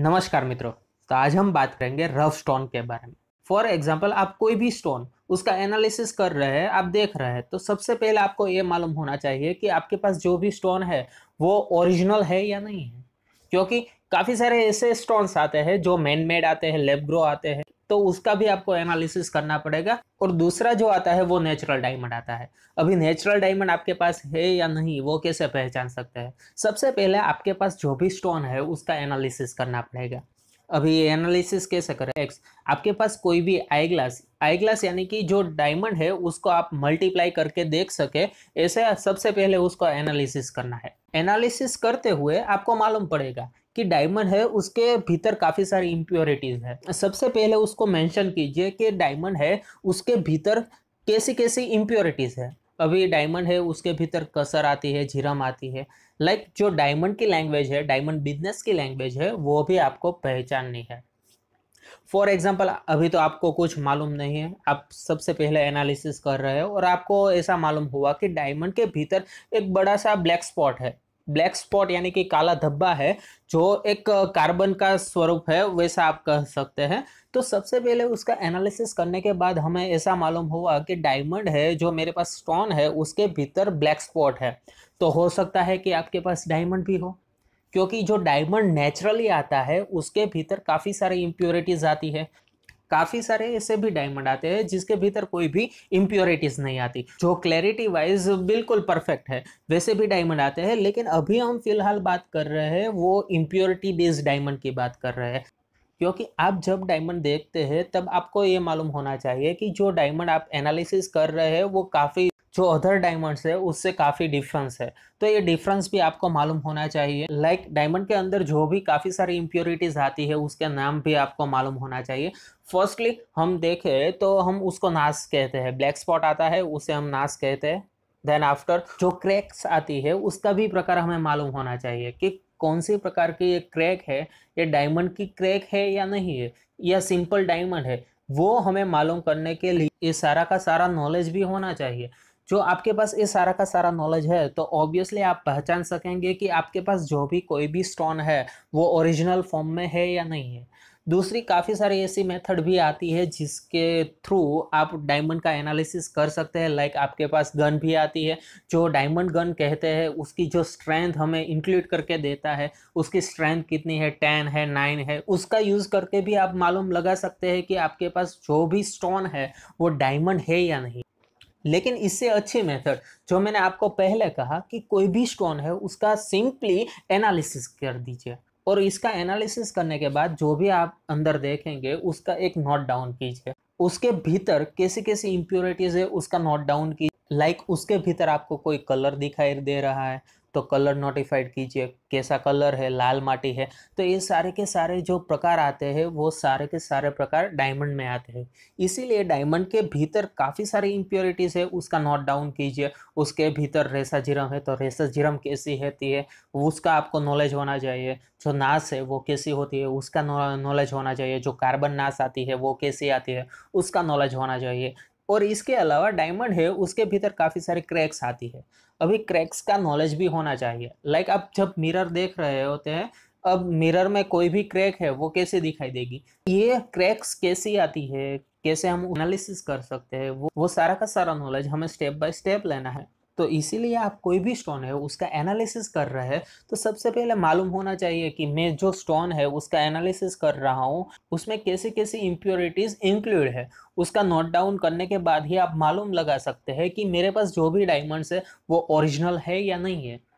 नमस्कार मित्रों तो आज हम बात करेंगे रफ स्टोन के बारे में फॉर एग्जाम्पल आप कोई भी स्टोन उसका एनालिसिस कर रहे हैं आप देख रहे हैं तो सबसे पहले आपको ये मालूम होना चाहिए कि आपके पास जो भी स्टोन है वो ओरिजिनल है या नहीं है क्योंकि काफ़ी सारे ऐसे स्टोन्स आते हैं जो मैन मेड आते हैं लेब ग्रो आते हैं तो उसका भी आपको एनालिसिस करना पड़ेगा और दूसरा जो आता है वो नेचुरल डायमंड आता है अभी नेचुरल डायमंड आपके पास है या नहीं वो कैसे पहचान सकते हैं सबसे पहले आपके पास जो भी स्टोन है उसका एनालिसिस करना पड़ेगा अभी एनालिसिस कैसे करें एक्स आपके पास कोई भी आई ग्लास आई ग्लास यानी कि जो डायमंड है उसको आप मल्टीप्लाई करके देख सके ऐसे सबसे पहले उसको एनालिसिस करना है एनालिसिस करते हुए आपको मालूम पड़ेगा कि डायमंड है उसके भीतर काफ़ी सारी इम्प्योरिटीज़ है सबसे पहले उसको मेंशन कीजिए कि डायमंड है उसके भीतर कैसी कैसी इम्प्योरिटीज़ है अभी डायमंड है उसके भीतर कसर आती है झिरम आती है लाइक like, जो डायमंड की लैंग्वेज है डायमंड बिजनेस की लैंग्वेज है वो भी आपको पहचाननी है फॉर एग्जाम्पल अभी तो आपको कुछ मालूम नहीं है आप सबसे पहले एनालिसिस कर रहे हो और आपको ऐसा मालूम हुआ कि डायमंड के भीतर एक बड़ा सा ब्लैक स्पॉट है ब्लैक स्पॉट यानी कि काला धब्बा है जो एक कार्बन का स्वरूप है वैसा आप कह सकते हैं तो सबसे पहले उसका एनालिसिस करने के बाद हमें ऐसा मालूम हुआ कि डायमंड है जो मेरे पास स्टोन है उसके भीतर ब्लैक स्पॉट है तो हो सकता है कि आपके पास डायमंड भी हो क्योंकि जो डायमंड नेचुरली आता है उसके भीतर काफ़ी सारी इम्प्योरिटीज़ आती है काफी सारे ऐसे भी डायमंड आते हैं जिसके भीतर कोई भी इम्प्योरिटीज नहीं आती जो क्लैरिटी वाइज बिल्कुल परफेक्ट है वैसे भी डायमंड आते हैं लेकिन अभी हम फिलहाल बात कर रहे हैं वो इम्प्योरिटी बेस्ड डायमंड की बात कर रहे हैं क्योंकि आप जब डायमंड देखते हैं तब आपको ये मालूम होना चाहिए कि जो डायमंड आप एनालिसिस कर रहे हैं वो काफ़ी जो अदर डायमंड्स है उससे काफ़ी डिफरेंस है तो ये डिफरेंस भी आपको मालूम होना चाहिए लाइक like, डायमंड के अंदर जो भी काफ़ी सारी इम्प्योरिटीज़ आती है उसके नाम भी आपको मालूम होना चाहिए फर्स्टली हम देखें तो हम उसको नाश कहते हैं ब्लैक स्पॉट आता है उसे हम नाश कहते हैं देन आफ्टर जो क्रैक्स आती है उसका भी प्रकार हमें मालूम होना चाहिए कि कौन सी प्रकार की ये क्रैक है ये डायमंड की क्रैक है या नहीं है या सिंपल डायमंड है वो हमें मालूम करने के लिए ये सारा का सारा नॉलेज भी होना चाहिए जो आपके पास ये सारा का सारा नॉलेज है तो ऑब्वियसली आप पहचान सकेंगे कि आपके पास जो भी कोई भी स्टोन है वो ओरिजिनल फॉर्म में है या नहीं है दूसरी काफ़ी सारी ऐसी मेथड भी आती है जिसके थ्रू आप डायमंड का एनालिसिस कर सकते हैं लाइक आपके पास गन भी आती है जो डायमंड गन कहते हैं उसकी जो स्ट्रेंथ हमें इंक्लूड करके देता है उसकी स्ट्रेंथ कितनी है टेन है नाइन है उसका यूज़ करके भी आप मालूम लगा सकते हैं कि आपके पास जो भी स्टोन है वो डायमंड है या नहीं लेकिन इससे अच्छे मेथड जो मैंने आपको पहले कहा कि कोई भी स्टोन है उसका सिंपली एनालिसिस कर दीजिए और इसका एनालिसिस करने के बाद जो भी आप अंदर देखेंगे उसका एक नोट डाउन कीजिए उसके भीतर कैसी कैसी इम्प्योरिटीज़ है उसका नोट डाउन कीजिए लाइक like उसके भीतर आपको कोई कलर दिखाई दे रहा है तो कलर नोटिफाइड कीजिए कैसा कलर है लाल माटी है तो ये सारे के सारे जो प्रकार आते हैं वो सारे के सारे प्रकार डायमंड में आते हैं इसीलिए डायमंड के भीतर काफ़ी सारी इम्प्योरिटीज़ है उसका नोट डाउन कीजिए उसके भीतर रेसा जिरम है तो रेसा जिरम कैसी होती है उसका आपको नॉलेज होना चाहिए जो नाश है वो कैसी होती है उसका नॉलेज होना चाहिए जो कार्बन नाश आती है वो कैसी आती है उसका नॉलेज होना चाहिए और इसके अलावा डायमंड है उसके भीतर काफ़ी सारे क्रैक्स आती है अभी क्रैक्स का नॉलेज भी होना चाहिए लाइक आप जब मिरर देख रहे होते हैं अब मिरर में कोई भी क्रैक है वो कैसे दिखाई देगी ये क्रैक्स कैसी आती है कैसे हम एनालिसिस कर सकते हैं वो वो सारा का सारा नॉलेज हमें स्टेप बाय स्टेप लेना है तो इसीलिए आप कोई भी स्टोन है उसका एनालिसिस कर रहे हैं तो सबसे पहले मालूम होना चाहिए कि मैं जो स्टोन है उसका एनालिसिस कर रहा हूँ उसमें कैसी कैसी इम्प्योरिटीज़ इंक्लूड है उसका नोट डाउन करने के बाद ही आप मालूम लगा सकते हैं कि मेरे पास जो भी डायमंड्स है वो ओरिजिनल है या नहीं है